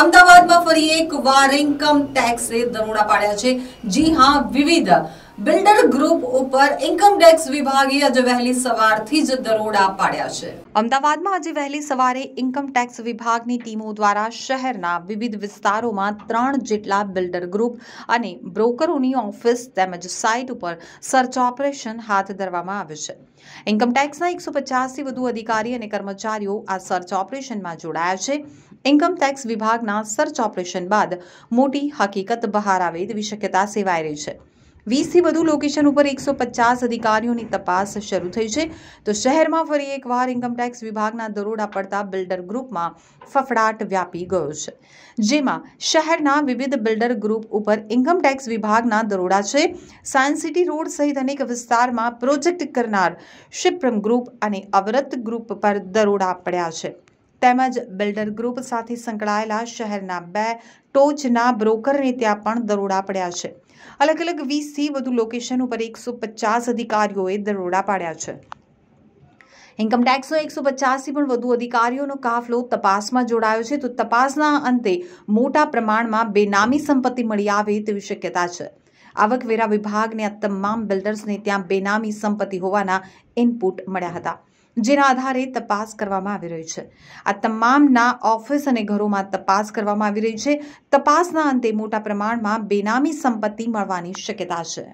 અમદાવાદમાં ફરી એક વાર ઇન્કમ ટેક્સ ટેક્સે દરોડા પાડ્યા છે જી હા વિવિધ બિલ્ડર ગ્રુપ ઉપર ઇન્કમ ટેક્સ વિભાગે આજે વહેલી સવારથી જ દરોડા પાડ્યા છે અમદાવાદમાં આજે વહેલી સવારે ઇન્કમ ટેક્સ વિભાગની ટીમો દ્વારા શહેરના વિવિધ વિસ્તારોમાં ત્રણ જેટલા બિલ્ડર ગ્રુપ અને બ્રોકરોની ઓફિસ તેમજ સાઇટ ઉપર સર્ચ ઓપરેશન હાથ ધરવામાં આવ્યું છે ઇન્કમ ટેક્સના એકસો પચાસથી વધુ અધિકારી અને કર્મચારીઓ આ સર્ચ ઓપરેશનમાં જોડાયા છે ઇન્કમ ટેક્સ વિભાગના સર્ચ ઓપરેશન બાદ મોટી હકીકત બહાર આવે તેવી શક્યતા સેવાઈ રહી છે વીસથી વધુ લોકેશન ઉપર એકસો પચાસ અધિકારીઓની તપાસ શરૂ થઈ છે તો શહેરમાં ફરી એકવાર ઇન્કમટેક્સ વિભાગના દરોડા પડતા બિલ્ડર ગ્રુપમાં ફફડાટ વ્યાપી ગયો છે જેમાં શહેરના વિવિધ બિલ્ડર ગ્રુપ ઉપર ઇન્કમટેક્સ વિભાગના દરોડા છે સાયન્સ સિટી રોડ સહિત અનેક વિસ્તારમાં પ્રોજેક્ટ કરનાર શિપ્રમ ગ્રુપ અને અવરત ગ્રુપ પર દરોડા પડ્યા છે તેમજ બિલ્ડર ગ્રુપ સાથે સંકળાયેલા શહેરના બે ટોચના બ્રોકરને ત્યાં પણ દરોડા પડ્યા છે અલગ અલગ વીસથી વધુ લોકેશન ઉપર એકસો પચાસ અધિકારીઓએ દરોડા પાડ્યા છે ઇન્કમટેક્સનો એકસો પચાસથી પણ વધુ અધિકારીઓનો કાફલો તપાસમાં જોડાયો છે તો તપાસના અંતે મોટા પ્રમાણમાં બેનામી સંપત્તિ મળી આવે તેવી શક્યતા છે આવકવેરા વિભાગને આ તમામ બિલ્ડર્સને ત્યાં બેનામી સંપત્તિ હોવાના ઇનપુટ મળ્યા હતા જેના આધારે તપાસ કરવામાં આવી રહી છે આ તમામના ઓફિસ અને ઘરોમાં તપાસ કરવામાં આવી રહી છે તપાસના અંતે મોટા પ્રમાણમાં બેનામી સંપત્તિ મળવાની શક્યતા છે